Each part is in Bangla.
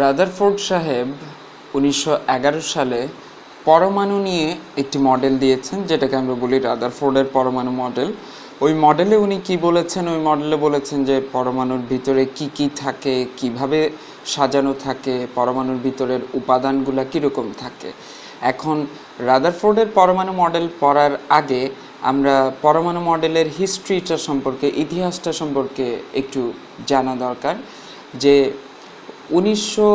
রাদারফোর্ড সাহেব উনিশশো সালে পরমাণু নিয়ে একটি মডেল দিয়েছেন যেটাকে আমরা বলি রাদারফোর্ডের পরমাণু মডেল ওই মডেলে উনি কি বলেছেন ওই মডেলে বলেছেন যে পরমাণুর ভিতরে কি কি থাকে কিভাবে সাজানো থাকে পরমাণুর ভিতরের উপাদানগুলো কীরকম থাকে এখন রাদারফোর্ডের পরমাণু মডেল পড়ার আগে আমরা পরমাণু মডেলের হিস্ট্রিটা সম্পর্কে ইতিহাসটা সম্পর্কে একটু জানা দরকার যে উনিশশো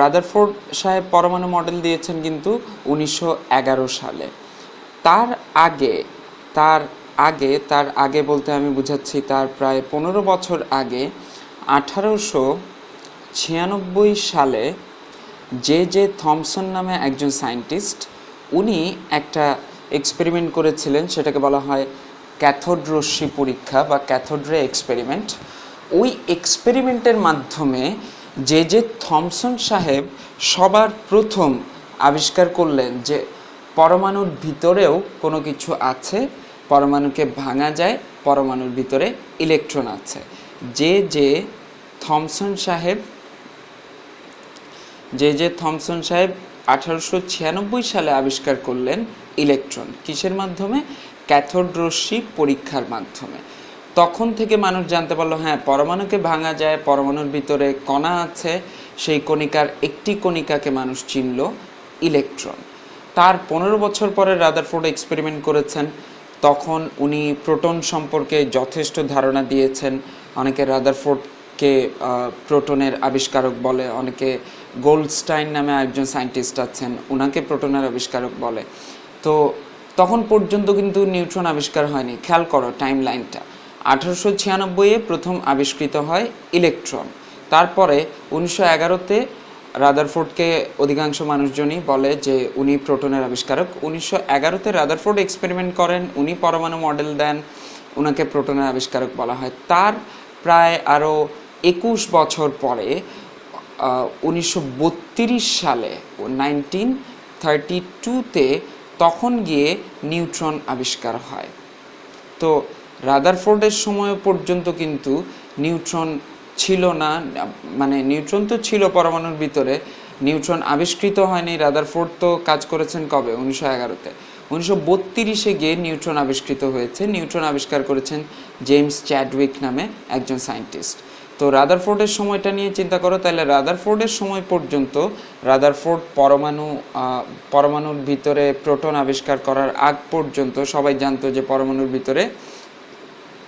রাদারফোর্ড সাহেব পরমাণু মডেল দিয়েছেন কিন্তু উনিশশো সালে তার আগে তার আগে তার আগে বলতে আমি বুঝাচ্ছি তার প্রায় পনেরো বছর আগে আঠারোশো ছিয়ানব্বই সালে জে জে থমসন নামে একজন সায়েন্টিস্ট উনি একটা এক্সপেরিমেন্ট করেছিলেন সেটাকে বলা হয় ক্যাথোড্রসি পরীক্ষা বা ক্যাথোড্রে এক্সপেরিমেন্ট ওই এক্সপেরিমেন্টের মাধ্যমে যে জে থমসন সাহেব সবার প্রথম আবিষ্কার করলেন যে পরমাণুর ভিতরেও কোনো কিছু আছে পরমাণুকে ভাঙা যায় পরমাণুর ভিতরে ইলেকট্রন আছে জে জে থমসন সাহেব জে জে থমসন সাহেব আঠারোশো ছিয়ানব্বই সালে আবিষ্কার করলেন ইলেকট্রন কিসের মাধ্যমে ক্যাথোড পরীক্ষার মাধ্যমে তখন থেকে মানুষ জানতে পারলো হ্যাঁ পরমাণুকে ভাঙা যায় পরমাণুর ভিতরে কণা আছে সেই কণিকার একটি কণিকাকে মানুষ চিনল ইলেকট্রন তার পনেরো বছর পরে রাদারফোর্ড এক্সপেরিমেন্ট করেছেন তখন উনি প্রোটন সম্পর্কে যথেষ্ট ধারণা দিয়েছেন অনেকে রাদারফোর্ডকে প্রোটনের আবিষ্কারক বলে অনেকে গোল্ডস্টাইন নামে একজন সায়েন্টিস্ট আছেন ওনাকে প্রোটনের আবিষ্কারক বলে তো তখন পর্যন্ত কিন্তু নিউট্রন আবিষ্কার হয়নি খেয়াল করো টাইম লাইনটা আঠারোশো ছিয়ানব্বইয়ে প্রথম আবিষ্কৃত হয় ইলেকট্রন তারপরে উনিশশো এগারোতে রাদারফোর্ডকে অধিকাংশ মানুষজনই বলে যে উনি প্রোটনের আবিষ্কারক উনিশশো এগারোতে রাদারফোর্ড এক্সপেরিমেন্ট করেন উনি পরমাণু মডেল দেন ওনাকে প্রোটনের আবিষ্কারক বলা হয় তার প্রায় আরও একুশ বছর পরে উনিশশো সালে নাইনটিন থার্টি টুতে তখন গিয়ে নিউট্রন আবিষ্কার হয় তো রাদারফোর্ডের সময় পর্যন্ত কিন্তু নিউট্রন ছিল না মানে নিউট্রন তো ছিল পরমাণুর ভিতরে নিউট্রন আবিষ্কৃত হয়নি রাদারফোর্ড তো কাজ করেছেন কবে উনিশশো এগারোতে উনিশশো বত্রিশে গিয়ে নিউট্রন আবিষ্কৃত হয়েছে নিউট্রন আবিষ্কার করেছেন জেমস চ্যাডউইক নামে একজন সায়েন্টিস্ট তো রাদারফোর্ডের সময়টা নিয়ে চিন্তা করো তাহলে রাদারফোর্ডের সময় পর্যন্ত রাদারফোর্ড পরমাণু পরমাণুর ভিতরে প্রোটন আবিষ্কার করার আগ পর্যন্ত সবাই জানতো যে পরমাণুর ভিতরে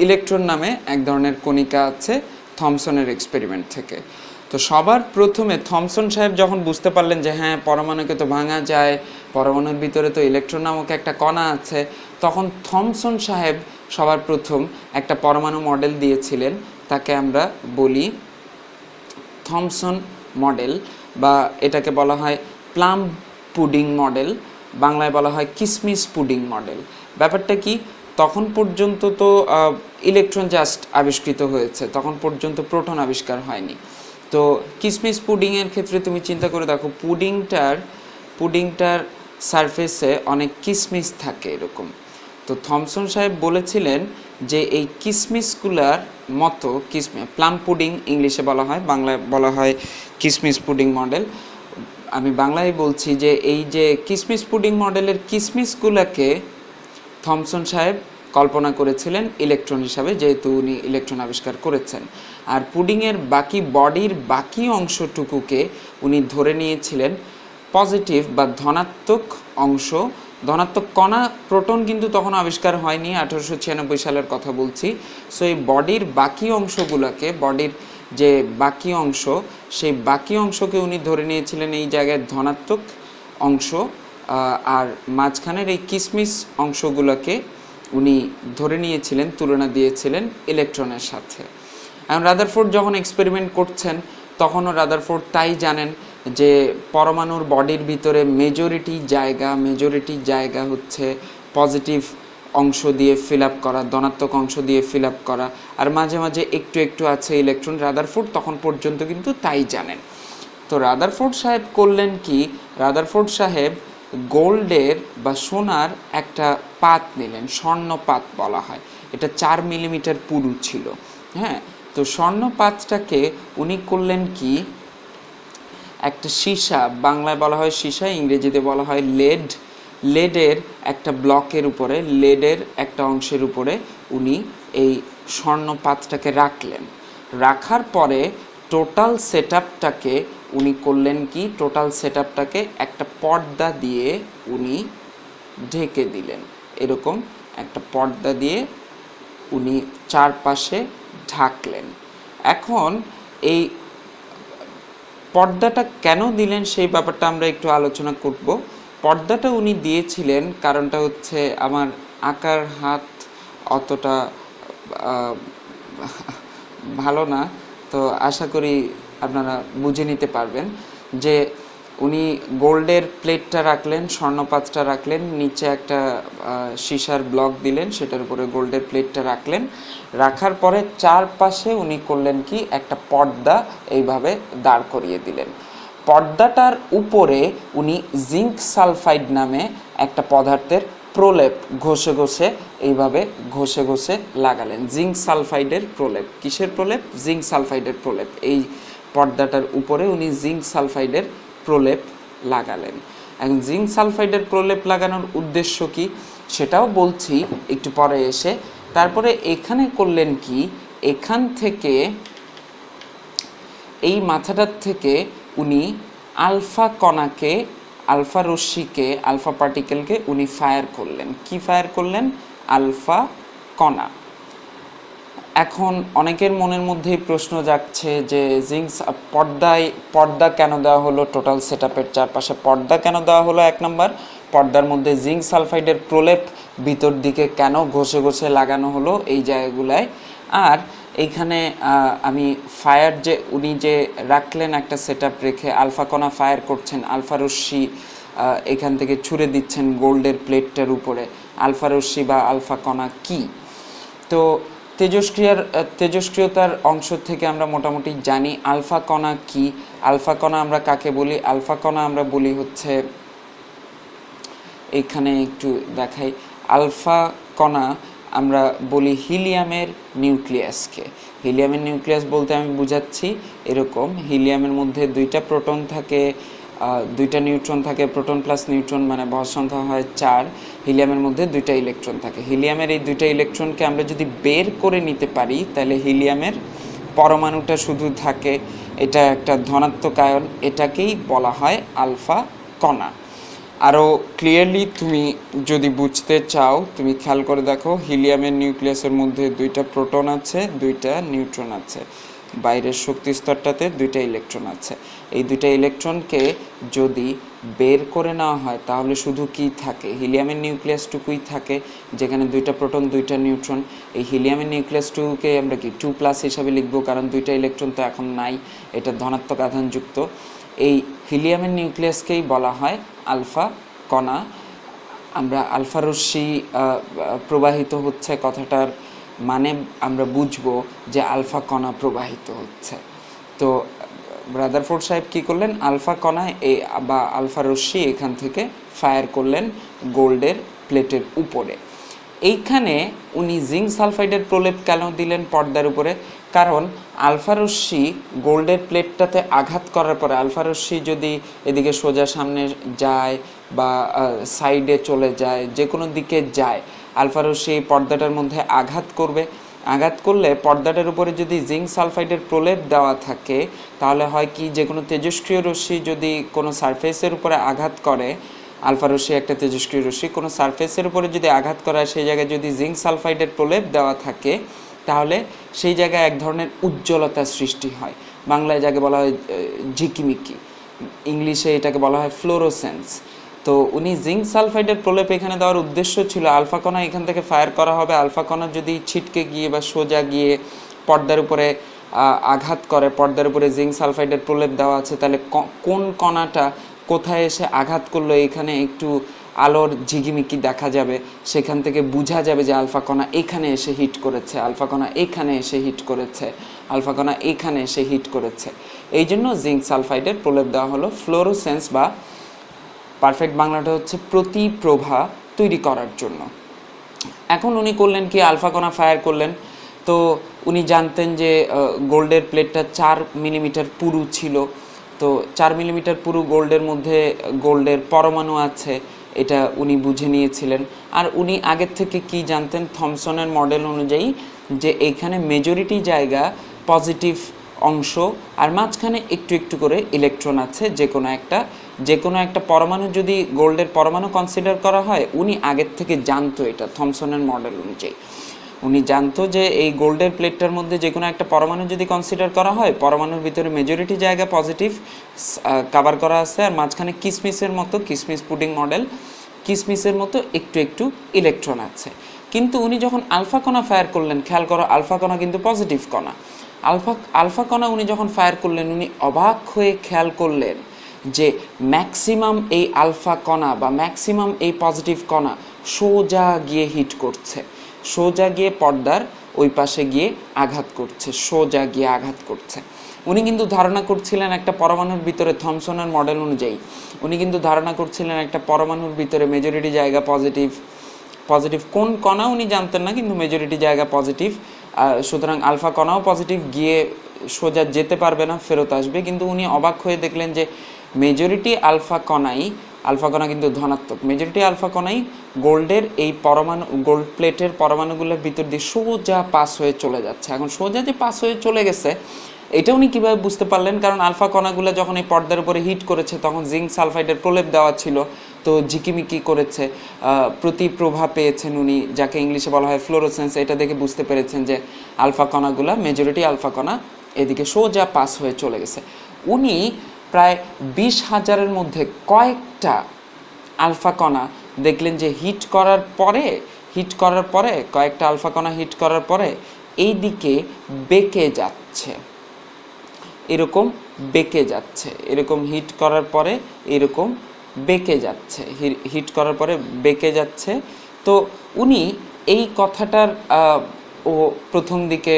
ইলেকট্রন নামে এক ধরনের কণিকা আছে থমসনের এক্সপেরিমেন্ট থেকে তো সবার প্রথমে থমসন সাহেব যখন বুঝতে পারলেন যে হ্যাঁ পরমাণুকে তো ভাঙা যায় পরমাণুর ভিতরে তো ইলেকট্রন নামক একটা কণা আছে তখন থমসন সাহেব সবার প্রথম একটা পরমাণু মডেল দিয়েছিলেন তাকে আমরা বলি থমসন মডেল বা এটাকে বলা হয় প্লাম পুডিং মডেল বাংলায় বলা হয় কিসমিস পুডিং মডেল ব্যাপারটা কি তখন পর্যন্ত তো ইলেকট্রন জাস্ট আবিষ্কৃত হয়েছে তখন পর্যন্ত প্রোটন আবিষ্কার হয়নি তো কিসমিস পুডিংয়ের ক্ষেত্রে তুমি চিন্তা করে দেখো পুডিংটার পুডিংটার সারফেসে অনেক কিসমিস থাকে এরকম তো থমসন সাহেব বলেছিলেন যে এই কিসমিসগুলার মতো কিসমি প্লাম পুডিং ইংলিশে বলা হয় বাংলায় বলা হয় কিসমিস পুডিং মডেল আমি বাংলায় বলছি যে এই যে কিসমিস পুডিং মডেলের কিসমিসগুলোকে থমসন সাহেব কল্পনা করেছিলেন ইলেকট্রন হিসাবে যেহেতু উনি ইলেকট্রন আবিষ্কার করেছেন আর পুডিংয়ের বাকি বডির বাকি অংশটুকুকে উনি ধরে নিয়েছিলেন পজিটিভ বা ধনাত্মক অংশ ধনাত্মক কণা প্রোটন কিন্তু তখন আবিষ্কার হয়নি আঠারোশো ছিয়ানব্বই সালের কথা বলছি সো এই বডির বাকি অংশগুলোকে বডির যে বাকি অংশ সেই বাকি অংশকে উনি ধরে নিয়েছিলেন এই জায়গায় ধনাত্মক অংশ আর মাঝখানের এই কিসমিস অংশগুলোকে উনি ধরে নিয়েছিলেন তুলনা দিয়েছিলেন ইলেকট্রনের সাথে এখন রাদারফোর্ড যখন এক্সপেরিমেন্ট করছেন তখনও রাদারফোর্ড তাই জানেন যে পরমাণুর বডির ভিতরে মেজরিটি জায়গা মেজরিটি জায়গা হচ্ছে পজিটিভ অংশ দিয়ে ফিল আপ করা ধনাত্মক অংশ দিয়ে ফিল আপ করা আর মাঝে মাঝে একটু একটু আছে ইলেকট্রন রাদারফোর্ড তখন পর্যন্ত কিন্তু তাই জানেন তো রাদারফোর্ড সাহেব করলেন কি রাদারফোর্ড সাহেব গোল্ডের বা সোনার একটা পাত নিলেন স্বর্ণপাত বলা হয় এটা চার মিলিমিটার পুরু ছিল হ্যাঁ তো স্বর্ণপাতটাকে উনি করলেন কি একটা সীসা বাংলায় বলা হয় সীসা ইংরেজিতে বলা হয় লেড লেডের একটা ব্লকের উপরে লেডের একটা অংশের উপরে উনি এই স্বর্ণপাতটাকে রাখলেন রাখার পরে টোটাল সেট উনি করলেন কি টোটাল সেট একটা পর্দা দিয়ে উনি ঢেকে দিলেন এরকম একটা পর্দা দিয়ে উনি চারপাশে ঢাকলেন এখন এই পর্দাটা কেন দিলেন সেই ব্যাপারটা আমরা একটু আলোচনা করব পর্দাটা উনি দিয়েছিলেন কারণটা হচ্ছে আমার আঁকার হাত অতটা ভালো না তো আশা করি আপনারা বুঝে নিতে পারবেন যে উনি গোল্ডের প্লেটটা রাখলেন স্বর্ণপাতটা রাখলেন নিচে একটা সিসার ব্লক দিলেন সেটার উপরে গোল্ডের প্লেটটা রাখলেন রাখার পরে চারপাশে উনি করলেন কি একটা পর্দা এইভাবে দাঁড় করিয়ে দিলেন পর্দাটার উপরে উনি জিঙ্ক সালফাইড নামে একটা পদার্থের প্রলেপ ঘষে ঘষে এইভাবে ঘষে ঘষে লাগালেন জিঙ্ক সালফাইডের প্রলেপ কিসের প্রলেপ জিঙ্ক সালফাইডের প্রলেপ এই পর্দাটার উপরে উনি জিঙ্ক সালফাইডের প্রলেপ লাগালেন এখন জিঙ্ক সালফাইডের প্রলেপ লাগানোর উদ্দেশ্য কি সেটাও বলছি একটু পরে এসে তারপরে এখানে করলেন কি এখান থেকে এই মাথাটার থেকে উনি আলফা কণাকে আলফা রশ্মিকে আলফা পার্টিকেলকে উনি ফায়ার করলেন কি ফায়ার করলেন আলফা কণা এখন অনেকের মনের মধ্যেই প্রশ্ন জাগছে যে জিঙ্কস পর্দায় পর্দা কেন দেওয়া হলো টোটাল সেট আপের চারপাশে পর্দা কেন দেওয়া হলো এক নম্বর পর্দার মধ্যে জিঙ্ক সালফাইডের প্রলেপ ভিতর দিকে কেন ঘষে ঘষে লাগানো হলো এই জায়গাগুলায় আর এইখানে আমি ফায়ার যে উনি যে রাখলেন একটা সেট রেখে আলফা কণা ফায়ার করছেন আলফা রশ্মি এখান থেকে ছুড়ে দিচ্ছেন গোল্ডের প্লেটটার উপরে আলফা রশ্মি বা আলফা কণা কী তো তেজস্ক্রিয়ার তেজস্ক্রিয়তার অংশ থেকে আমরা মোটামুটি জানি আলফা কণা কি আলফা কণা আমরা কাকে বলি আলফা কণা আমরা বলি হচ্ছে এখানে একটু দেখাই আলফা কণা আমরা বলি হিলিয়ামের নিউক্লিয়াসকে হিলিয়ামের নিউক্লিয়াস বলতে আমি বুঝাচ্ছি এরকম হিলিয়ামের মধ্যে দুইটা প্রোটন থাকে দুইটা নিউট্রন থাকে প্রোটন প্লাস নিউট্রন মানে ভর সংখ্যা হয় চার হিলিয়ামের মধ্যে দুইটা ইলেকট্রন থাকে হিলিয়ামের এই দুইটা ইলেকট্রনকে আমরা যদি বের করে নিতে পারি তাহলে হিলিয়ামের পরমাণুটা শুধু থাকে এটা একটা ধনাত্মক আয়ন এটাকেই বলা হয় আলফা কণা আরও ক্লিয়ারলি তুমি যদি বুঝতে চাও তুমি খেয়াল করে দেখো হিলিয়ামের নিউক্লিয়াসের মধ্যে দুইটা প্রোটন আছে দুইটা নিউট্রন আছে বাইরের শক্তি স্তরটাতে দুইটা ইলেকট্রন আছে এই দুইটা ইলেকট্রনকে যদি বের করে নেওয়া হয় তাহলে শুধু কি থাকে হিলিয়ামের নিউক্লিয়াসটুকুই থাকে যেখানে দুইটা প্রোটন দুইটা নিউট্রন এই হিলিয়ামের নিউক্লিয়াসটুকুকে আমরা কি টু প্লাস হিসাবে লিখবো কারণ দুইটা ইলেকট্রন তো এখন নাই এটা ধনাত্মক আধানযুক্ত এই হিলিয়ামের নিউক্লিয়াসকেই বলা হয় আলফা কণা আমরা আলফা রশ্মি প্রবাহিত হচ্ছে কথাটার মানে আমরা বুঝবো যে আলফা কণা প্রবাহিত হচ্ছে তো রাদারফোর্ড সাহেব কী করলেন আলফা কণা এ বা আলফা রশ্মি এখান থেকে ফায়ার করলেন গোল্ডের প্লেটের উপরে এইখানে উনি জিঙ্ক সালফাইডের প্রলেপ কেন দিলেন পর্দার উপরে কারণ আলফা রশ্মি গোল্ডের প্লেটটাতে আঘাত করার পরে আলফা রশ্মি যদি এদিকে সোজা সামনে যায় বা সাইডে চলে যায় যে কোনো দিকে যায় আলফারসি পর্দাটার মধ্যে আঘাত করবে আঘাত করলে পর্দাটার উপরে যদি জিঙ্ক সালফাইডের প্রলেপ দেওয়া থাকে তাহলে হয় কি যে কোনো তেজস্ক্রিয় রশ্মি যদি কোনো সারফেসের উপরে আঘাত করে আলফা রশ্মি একটা তেজস্ক্রিয় রশ্মি কোনো সারফেসের উপরে যদি আঘাত করা সেই জায়গায় যদি জিঙ্ক সালফাইডের প্রলেপ দেওয়া থাকে তাহলে সেই জায়গায় এক ধরনের উজ্জ্বলতা সৃষ্টি হয় বাংলায় যাকে বলা হয় ঝিকিমিকি ইংলিশে এটাকে বলা হয় ফ্লোরোসেন্স তো উনি জিঙ্ক সালফাইডের প্রলেপ এখানে দেওয়ার উদ্দেশ্য ছিল আলফা কণা এখান থেকে ফায়ার করা হবে আলফা কণা যদি ছিটকে গিয়ে বা সোজা গিয়ে পর্দার উপরে আঘাত করে পর্দার উপরে জিঙ্ক সালফাইডের প্রলেপ দেওয়া আছে তাহলে কোন কণাটা কোথায় এসে আঘাত করলো এখানে একটু আলোর ঝিকিমিকি দেখা যাবে সেখান থেকে বোঝা যাবে যে আলফা কণা এখানে এসে হিট করেছে আলফা কণা এখানে এসে হিট করেছে আলফাকণা এখানে এসে হিট করেছে এই জন্য জিঙ্ক সালফাইডের প্রলেপ দেওয়া হলো ফ্লোরোসেন্স বা পারফেক্ট বাংলাটা হচ্ছে প্রতিপ্রভা তৈরি করার জন্য এখন উনি করলেন কি আলফা কোনা ফায়ার করলেন তো উনি জানতেন যে গোল্ডের প্লেটটা চার মিলিমিটার পুরু ছিল তো চার মিলিমিটার পুরু গোল্ডের মধ্যে গোল্ডের পরমাণু আছে এটা উনি বুঝে নিয়েছিলেন আর উনি আগের থেকে কি জানতেন থমসনের মডেল অনুযায়ী যে এখানে মেজরিটি জায়গা পজিটিভ অংশ আর মাঝখানে একটু একটু করে ইলেকট্রন আছে যে কোনো একটা যে কোনো একটা পরমাণু যদি গোল্ডের পরমাণু কনসিডার করা হয় উনি আগের থেকে জানতো এটা থমসনের মডেল অনুযায়ী উনি জানতো যে এই গোল্ডের প্লেটটার মধ্যে যে কোনো একটা পরমাণু যদি কনসিডার করা হয় পরমাণুর ভিতরে মেজরিটি জায়গা পজিটিভ কাভার করা আছে আর মাঝখানে কিসমিসের মতো কিসমিস পুডিং মডেল কিসমিসের মতো একটু একটু ইলেকট্রন আছে কিন্তু উনি যখন আলফা কণা ফায়ার করলেন খেয়াল করো আলফা কণা কিন্তু পজিটিভ কণা আলফা আলফা কণা উনি যখন ফায়ার করলেন উনি অবাক হয়ে খেয়াল করলেন যে ম্যাক্সিমাম এই আলফা কণা বা ম্যাক্সিমাম এই পজিটিভ কণা সোজা গিয়ে হিট করছে সোজা গিয়ে পর্দার ওই পাশে গিয়ে আঘাত করছে সোজা গিয়ে আঘাত করছে উনি কিন্তু ধারণা করছিলেন একটা পরমাণুর ভিতরে থমসনের মডেল অনুযায়ী উনি কিন্তু ধারণা করছিলেন একটা পরমাণুর ভিতরে মেজরিটি জায়গা পজিটিভ পজিটিভ কোন কণা উনি জানতেন না কিন্তু মেজরিটি জায়গা পজিটিভ সুতরাং আলফা কণাও পজিটিভ গিয়ে সোজা যেতে পারবে না ফেরত আসবে কিন্তু উনি অবাক হয়ে দেখলেন যে মেজরিটি আলফা কণাই আলফা কণা কিন্তু ধনাত্মক মেজরিটি আলফা কণাই গোল্ডের এই পরমাণু গোল্ড প্লেটের পরমাণুগুলোর ভিতর দিয়ে সোজা পাস হয়ে চলে যাচ্ছে এখন সোজা যে পাস হয়ে চলে গেছে এটা উনি কীভাবে বুঝতে পারলেন কারণ আলফা কণাগুলো যখন এই পর্দার উপরে হিট করেছে তখন জিঙ্ক সালফাইডের প্রলেপ দেওয়া ছিল তো ঝিকিমিকি করেছে প্রতি প্রভাব পেয়েছেন উনি যাকে ইংলিশে বলা হয় ফ্লোরোসেন্স এটা দেখে বুঝতে পেরেছেন যে আলফা কণাগুলো মেজরিটি আলফা কণা এদিকে সোজা পাস হয়ে চলে গেছে উনি প্রায় বিশ হাজারের মধ্যে কয়েকটা আলফা কণা দেখলেন যে হিট করার পরে হিট করার পরে কয়েকটা আলফা কণা হিট করার পরে এই দিকে বেঁকে যাচ্ছে এরকম বেঁকে যাচ্ছে এরকম হিট করার পরে এরকম বেঁকে যাচ্ছে হিট করার পরে বেঁকে যাচ্ছে তো উনি এই কথাটার ও প্রথম দিকে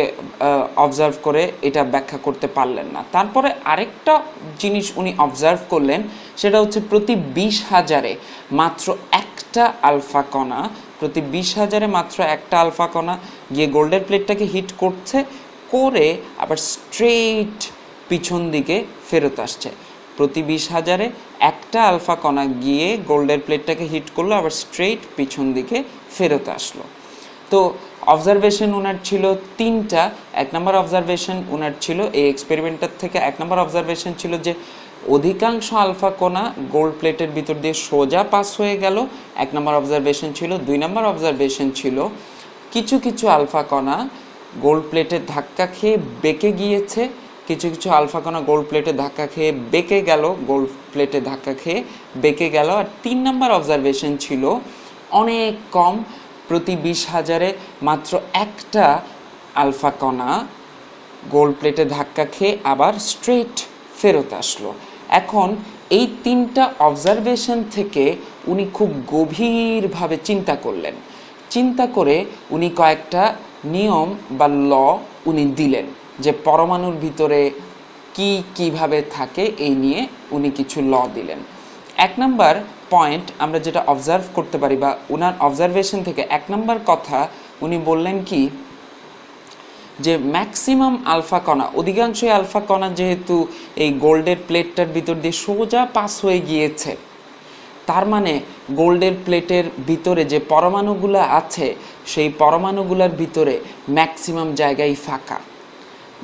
অবজার্ভ করে এটা ব্যাখ্যা করতে পারলেন না তারপরে আরেকটা জিনিস উনি অবজার্ভ করলেন সেটা হচ্ছে প্রতি বিশ হাজারে মাত্র একটা আলফা কণা প্রতি বিশ হাজারে মাত্র একটা আলফা কণা গিয়ে গোল্ডের প্লেটটাকে হিট করছে করে আবার স্ট্রেট পিছন দিকে ফেরত আসছে প্রতি বিশ হাজারে একটা আলফা কণা গিয়ে গোল্ডের প্লেটটাকে হিট করলো আবার স্ট্রেট পিছন দিকে ফেরত আসলো তো অবজারভেশন ওনার ছিল তিনটা এক নম্বর অবজারভেশন ওনার ছিল এই এক্সপেরিমেন্টটার থেকে এক নম্বর অবজারভেশন ছিল যে অধিকাংশ আলফা কণা গোল্ড প্লেটের ভিতর দিয়ে সোজা পাস হয়ে গেল এক নম্বর অবজারভেশন ছিল দুই নম্বর অবজারভেশন ছিল কিছু কিছু আলফা কণা গোল্ড প্লেটের ধাক্কা খেয়ে বেঁকে গিয়েছে কিছু কিছু আলফা কণা গোল্ড প্লেটে ধাক্কা খেয়ে বেঁকে গেল গোল্ড প্লেটে ধাক্কা খেয়ে বেঁকে গেল আর তিন নম্বর অবজারভেশন ছিল অনেক কম প্রতি বিশ হাজারে মাত্র একটা আলফা কণা গোল প্লেটে ধাক্কা খেয়ে আবার স্ট্রেট ফেরত আসলো এখন এই তিনটা অবজারভেশন থেকে উনি খুব গভীরভাবে চিন্তা করলেন চিন্তা করে উনি কয়েকটা নিয়ম বা ল উনি দিলেন যে পরমাণুর ভিতরে কি কিভাবে থাকে এই নিয়ে উনি কিছু ল দিলেন এক নাম্বার পয়েন্ট আমরা যেটা অবজার্ভ করতে পারি বা ওনার অবজারভেশন থেকে এক নম্বর কথা উনি বললেন কি যে ম্যাক্সিমাম আলফা কণা অধিকাংশই আলফা কণা যেহেতু এই গোল্ডের প্লেটটার ভিতর দিয়ে সোজা পাস হয়ে গিয়েছে তার মানে গোল্ডের প্লেটের ভিতরে যে পরমাণুগুলো আছে সেই পরমাণুগুলোর ভিতরে ম্যাক্সিমাম জায়গায় ফাঁকা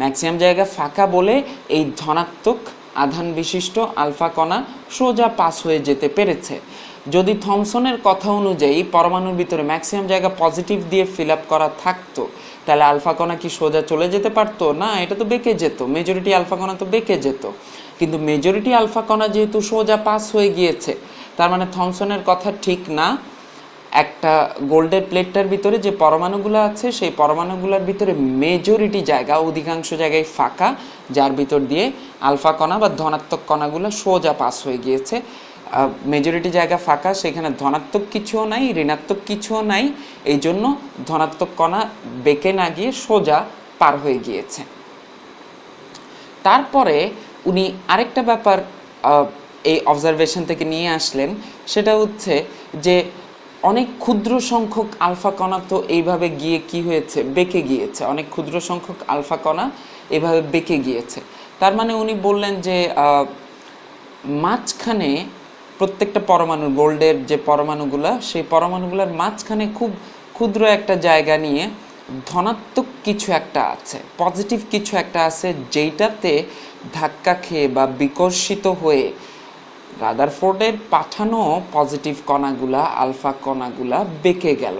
ম্যাক্সিমাম জায়গা ফাঁকা বলে এই ধনাত্মক আধান বিশিষ্ট আলফা কণা সোজা পাস হয়ে যেতে পেরেছে যদি থমসনের কথা অনুযায়ী পরমাণুর ভিতরে ম্যাক্সিমাম জায়গা পজিটিভ দিয়ে ফিল আপ করা থাকতো তাহলে আলফা কণা কি সোজা চলে যেতে পারতো না এটা তো বেঁকে যেত মেজরিটি আলফা কণা তো বেঁকে যেত কিন্তু মেজরিটি আলফা কণা যেহেতু সোজা পাস হয়ে গিয়েছে তার মানে থমসনের কথা ঠিক না একটা গোল্ডের প্লেটটার ভিতরে যে পরমাণুগুলো আছে সেই পরমাণুগুলোর ভিতরে মেজরিটি জায়গা অধিকাংশ জায়গায় ফাঁকা যার ভিতর দিয়ে আলফা কণা বা ধনাত্মক কণাগুলো সোজা পাস হয়ে গিয়েছে মেজরিটি জায়গা ফাঁকা সেখানে ধনাত্মক কিছুও নাই ঋণাত্মক কিছুও নাই এই জন্য ধনাত্মক কণা বেঁকে না গিয়ে সোজা পার হয়ে গিয়েছে তারপরে উনি আরেকটা ব্যাপার এই অবজারভেশন থেকে নিয়ে আসলেন সেটা হচ্ছে যে অনেক ক্ষুদ্র সংখ্যক আলফা কণা তো এইভাবে গিয়ে কি হয়েছে বেঁকে গিয়েছে অনেক ক্ষুদ্র সংখ্যক আলফা কণা এভাবে বেঁকে গিয়েছে তার মানে উনি বললেন যে মাঝখানে প্রত্যেকটা পরমাণু গোল্ডের যে পরমাণুগুলো সেই পরমাণুগুলোর মাঝখানে খুব ক্ষুদ্র একটা জায়গা নিয়ে ধনাত্মক কিছু একটা আছে পজিটিভ কিছু একটা আছে যেইটাতে ধাক্কা খেয়ে বা বিকর্ষিত হয়ে রাদারফোর্ডের পাঠানো পজিটিভ কণাগুলা আলফা কণাগুলা বেঁকে গেল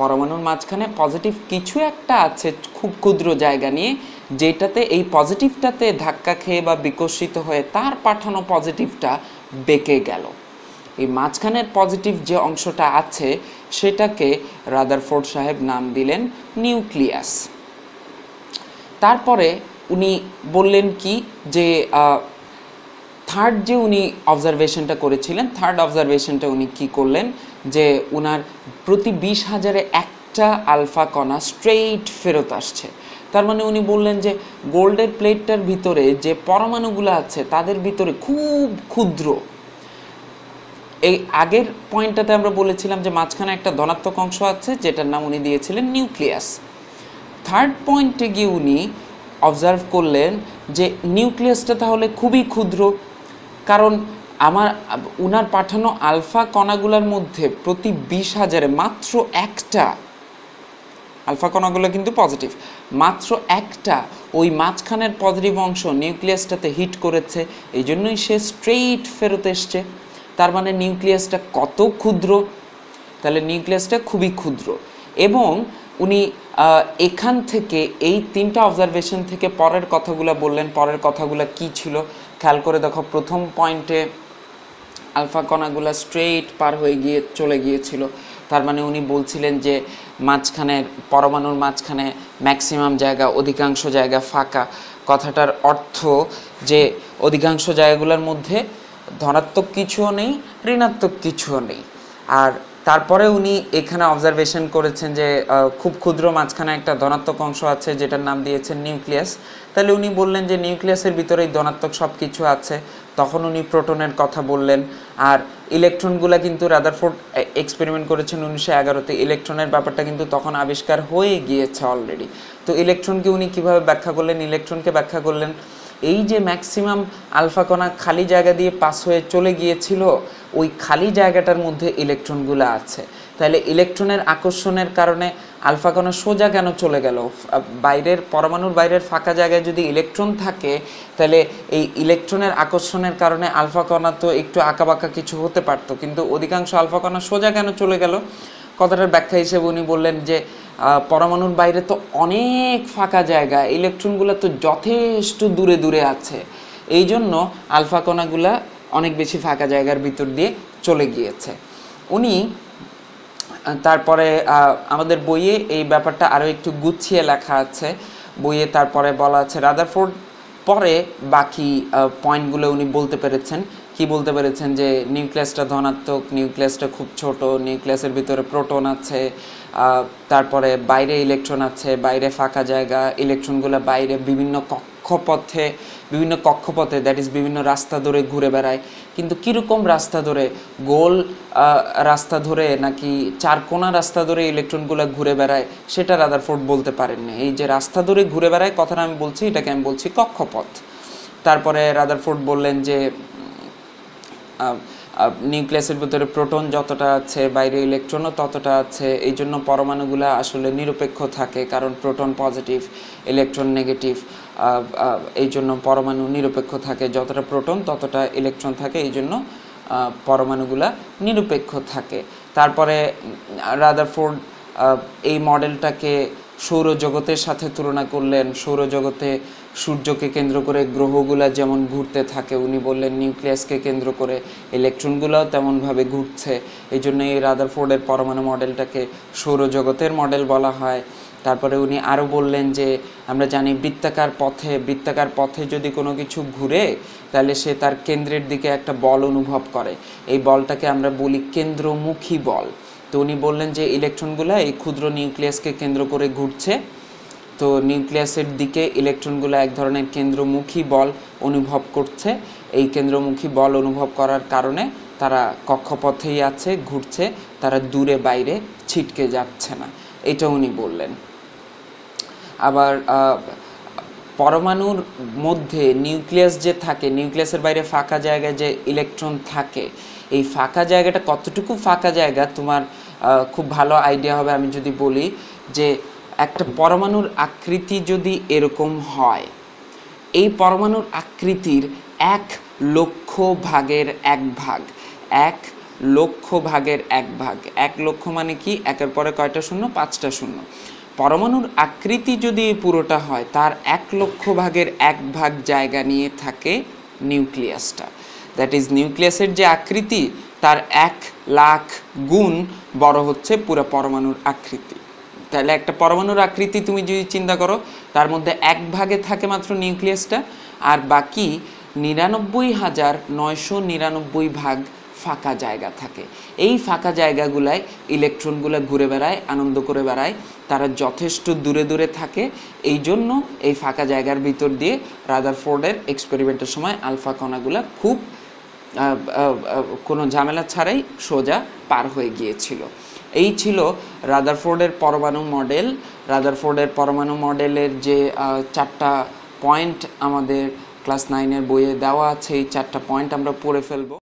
পরমাণুর মাঝখানে পজিটিভ কিছু একটা আছে খুব ক্ষুদ্র জায়গা নিয়ে যেটাতে এই পজিটিভটাতে ধাক্কা খেয়ে বা বিকশিত হয়ে তার পাঠানো পজিটিভটা বেঁকে গেল এই মাঝখানের পজিটিভ যে অংশটা আছে সেটাকে রাদারফোর্ড সাহেব নাম দিলেন নিউক্লিয়াস তারপরে উনি বললেন কি যে থার্ড যে উনি অবজারভেশনটা করেছিলেন থার্ড অবজারভেশনটা উনি কি করলেন যে উনার প্রতি বিশ হাজারে একটা আলফা কণা স্ট্রেইট ফেরত আসছে তার মানে উনি বললেন যে গোল্ডের প্লেটটার ভিতরে যে পরমাণুগুলো আছে তাদের ভিতরে খুব ক্ষুদ্র এই আগের পয়েন্টটাতে আমরা বলেছিলাম যে মাঝখানে একটা ধনাত্মক অংশ আছে যেটার নাম উনি দিয়েছিলেন নিউক্লিয়াস থার্ড পয়েন্টে গিয়ে উনি অবজার্ভ করলেন যে নিউক্লিয়াসটা তাহলে খুবই ক্ষুদ্র কারণ আমার উনার পাঠানো আলফা কণাগুলোর মধ্যে প্রতি বিশ হাজারে মাত্র একটা আলফা কণাগুলো কিন্তু পজিটিভ মাত্র একটা ওই মাঝখানের পজিটিভ অংশ নিউক্লিয়াসটাতে হিট করেছে এই জন্যই সে স্ট্রেইট ফেরত এসছে তার মানে নিউক্লিয়াসটা কত ক্ষুদ্র তাহলে নিউক্লিয়াসটা খুবই ক্ষুদ্র এবং উনি এখান থেকে এই তিনটা অবজারভেশন থেকে পরের কথাগুলো বললেন পরের কথাগুলো কি ছিল খেয়াল করে দেখো প্রথম পয়েন্টে আলফা কণাগুলো স্ট্রেইট পার হয়ে গিয়ে চলে গিয়েছিল তার মানে উনি বলছিলেন যে মাঝখানে পরমাণুর মাঝখানে ম্যাক্সিমাম জায়গা অধিকাংশ জায়গা ফাঁকা কথাটার অর্থ যে অধিকাংশ জায়গাগুলোর মধ্যে ধনাত্মক কিছুও নেই ঋণাত্মক কিছুও নেই আর তারপরে উনি এখানে অবজারভেশন করেছেন যে খুব ক্ষুদ্র মাঝখানে একটা ধনাত্মক অংশ আছে যেটার নাম দিয়েছেন নিউক্লিয়াস তাহলে উনি বললেন যে নিউক্লিয়াসের ভিতরেই ধনাত্মক সব কিছু আছে তখন উনি প্রোটনের কথা বললেন আর ইলেকট্রনগুলো কিন্তু রাদারফোর্ড এক্সপেরিমেন্ট করেছেন উনিশশো এগারোতে ইলেকট্রনের ব্যাপারটা কিন্তু তখন আবিষ্কার হয়ে গিয়েছে অলরেডি তো ইলেকট্রনকে উনি কীভাবে ব্যাখ্যা করলেন ইলেকট্রনকে ব্যাখ্যা করলেন এই যে ম্যাক্সিমাম আলফা কণা খালি জায়গা দিয়ে পাস হয়ে চলে গিয়েছিল ওই খালি জায়গাটার মধ্যে ইলেকট্রনগুলো আছে তাহলে ইলেকট্রনের আকর্ষণের কারণে আলফা কণা সোজা কেন চলে গেল বাইরের পরমাণুর বাইরের ফাঁকা জায়গায় যদি ইলেকট্রন থাকে তাহলে এই ইলেকট্রনের আকর্ষণের কারণে আলফা কণা তো একটু আঁকাবাঁকা কিছু হতে পারত কিন্তু অধিকাংশ আলফা কণা সোজা কেন চলে গেল কথাটার ব্যাখ্যা হিসেবে উনি বললেন যে পরমাণুর বাইরে তো অনেক ফাঁকা জায়গা ইলেকট্রনগুলো তো যথেষ্ট দূরে দূরে আছে এই জন্য আলফা কণাগুলা অনেক বেশি ফাঁকা জায়গার ভিতর দিয়ে চলে গিয়েছে উনি তারপরে আমাদের বইয়ে এই ব্যাপারটা আরও একটু গুছিয়ে লেখা আছে বইয়ে তারপরে বলা আছে রাদারফোর্ড পরে বাকি পয়েন্টগুলো উনি বলতে পেরেছেন কি বলতে পেরেছেন যে নিউক্লিয়াসটা ধনাত্মক নিউক্লিয়াসটা খুব ছোট নিউক্লিয়াসের ভিতরে প্রোটন আছে তারপরে বাইরে ইলেকট্রন আছে বাইরে ফাঁকা জায়গা ইলেকট্রনগুলো বাইরে বিভিন্ন কক্ষ কক্ষপথে বিভিন্ন কক্ষপথে দ্যাট ইজ বিভিন্ন রাস্তা ধরে ঘুরে বেড়ায় কিন্তু কীরকম রাস্তা ধরে গোল রাস্তা ধরে নাকি চারকোনা রাস্তা ধরে ইলেকট্রনগুলো ঘুরে বেড়ায় সেটা ফোর্ড বলতে পারেননি এই যে রাস্তা ধরে ঘুরে বেড়ায় কথাটা আমি বলছি এটাকে আমি বলছি কক্ষপথ তারপরে ফোর্ড বললেন যে নিউক্লিয়াসের ভিতরে প্রোটন যতটা আছে বাইরে ইলেকট্রনও ততটা আছে এই জন্য পরমাণুগুলো আসলে নিরপেক্ষ থাকে কারণ প্রোটন পজিটিভ ইলেকট্রন নেগেটিভ এই জন্য পরমাণু নিরপেক্ষ থাকে যতটা প্রোটন ততটা ইলেকট্রন থাকে এই জন্য পরমাণুগুলা নিরপেক্ষ থাকে তারপরে রাদারফোর্ড এই মডেলটাকে সৌরজগতের সাথে তুলনা করলেন সৌরজগতে সূর্যকে কেন্দ্র করে গ্রহগুলা যেমন ঘুরতে থাকে উনি বললেন নিউক্লিয়াসকে কেন্দ্র করে ইলেকট্রনগুলোও তেমনভাবে ঘুরছে এই জন্য এই রাদারফোর্ডের পরমাণু মডেলটাকে সৌরজগতের মডেল বলা হয় তারপরে উনি আরও বললেন যে আমরা জানি বৃত্তাকার পথে বৃত্তাকার পথে যদি কোনো কিছু ঘুরে তাহলে সে তার কেন্দ্রের দিকে একটা বল অনুভব করে এই বলটাকে আমরা বলি কেন্দ্রমুখী বল তো উনি বললেন যে ইলেকট্রনগুলো এই ক্ষুদ্র নিউক্লিয়াসকে কেন্দ্র করে ঘুরছে তো নিউক্লিয়াসের দিকে ইলেকট্রনগুলো এক ধরনের কেন্দ্রমুখী বল অনুভব করছে এই কেন্দ্রমুখী বল অনুভব করার কারণে তারা কক্ষপথেই আছে ঘুরছে তারা দূরে বাইরে ছিটকে যাচ্ছে না এটা উনি বললেন আবার পরমাণুর মধ্যে নিউক্লিয়াস যে থাকে নিউক্লিয়াসের বাইরে ফাঁকা জায়গায় যে ইলেকট্রন থাকে এই ফাঁকা জায়গাটা কতটুকু ফাঁকা জায়গা তোমার খুব ভালো আইডিয়া হবে আমি যদি বলি যে একটা পরমাণুর আকৃতি যদি এরকম হয় এই পরমাণুর আকৃতির এক লক্ষ ভাগের এক ভাগ এক লক্ষ ভাগের এক ভাগ এক লক্ষ মানে কি একের পরে কয়টা শূন্য পাঁচটা শূন্য পরমাণুর আকৃতি যদি পুরোটা হয় তার এক লক্ষ ভাগের এক ভাগ জায়গা নিয়ে থাকে নিউক্লিয়াসটা দ্যাট ইজ নিউক্লিয়াসের যে আকৃতি তার এক লাখ গুণ বড় হচ্ছে পুরো পরমাণুর আকৃতি তাহলে একটা পরমাণুর আকৃতি তুমি যদি চিন্তা করো তার মধ্যে এক ভাগে থাকে মাত্র নিউক্লিয়াসটা আর বাকি নিরানব্বই হাজার নয়শো নিরানব্বই ভাগ ফাঁকা জায়গা থাকে এই ফাঁকা জায়গাগুলায় ইলেকট্রনগুলো ঘুরে বেড়ায় আনন্দ করে বেড়ায় তারা যথেষ্ট দূরে দূরে থাকে এই জন্য এই ফাঁকা জায়গার ভিতর দিয়ে রাদারফোর্ডের এক্সপেরিমেন্টের সময় আলফা কণাগুলো খুব কোনো ঝামেলা ছাড়াই সোজা পার হয়ে গিয়েছিল এই ছিল রাদারফোর্ডের পরমাণু মডেল রাদারফোর্ডের পরমাণু মডেলের যে চারটা পয়েন্ট আমাদের ক্লাস নাইনের বইয়ে দেওয়া আছে এই চারটা পয়েন্ট আমরা পড়ে ফেলবো